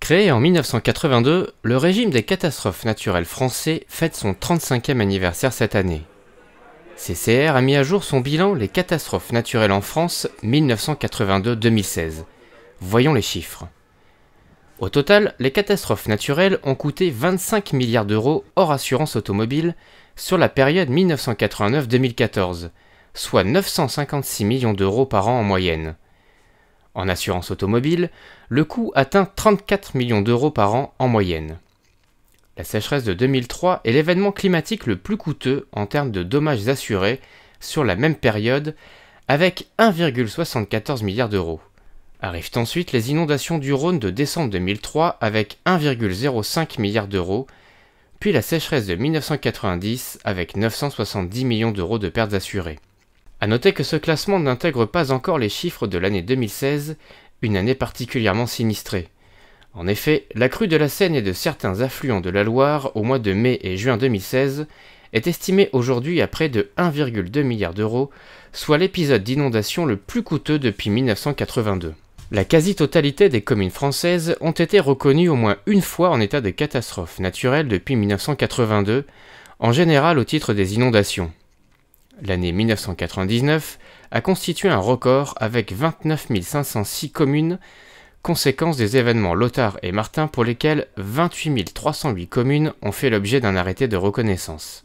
Créé en 1982, le régime des catastrophes naturelles français fête son 35e anniversaire cette année. CCR a mis à jour son bilan Les catastrophes naturelles en France 1982-2016. Voyons les chiffres. Au total, les catastrophes naturelles ont coûté 25 milliards d'euros hors assurance automobile sur la période 1989-2014, soit 956 millions d'euros par an en moyenne. En assurance automobile, le coût atteint 34 millions d'euros par an en moyenne. La sécheresse de 2003 est l'événement climatique le plus coûteux en termes de dommages assurés sur la même période, avec 1,74 milliard d'euros. Arrivent ensuite les inondations du Rhône de décembre 2003 avec 1,05 milliard d'euros, puis la sécheresse de 1990 avec 970 millions d'euros de pertes assurées. A noter que ce classement n'intègre pas encore les chiffres de l'année 2016, une année particulièrement sinistrée. En effet, la crue de la Seine et de certains affluents de la Loire au mois de mai et juin 2016 est estimée aujourd'hui à près de 1,2 milliard d'euros, soit l'épisode d'inondation le plus coûteux depuis 1982. La quasi-totalité des communes françaises ont été reconnues au moins une fois en état de catastrophe naturelle depuis 1982, en général au titre des inondations. L'année 1999 a constitué un record avec 29 506 communes, conséquence des événements Lothar et Martin pour lesquels 28 308 communes ont fait l'objet d'un arrêté de reconnaissance.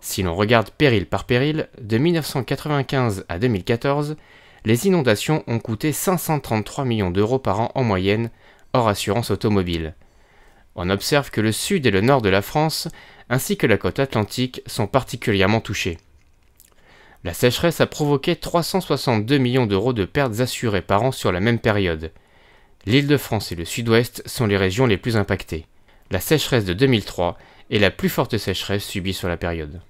Si l'on regarde péril par péril, de 1995 à 2014, les inondations ont coûté 533 millions d'euros par an en moyenne, hors assurance automobile. On observe que le sud et le nord de la France, ainsi que la côte atlantique, sont particulièrement touchés. La sécheresse a provoqué 362 millions d'euros de pertes assurées par an sur la même période. L'Île-de-France et le Sud-Ouest sont les régions les plus impactées. La sécheresse de 2003 est la plus forte sécheresse subie sur la période.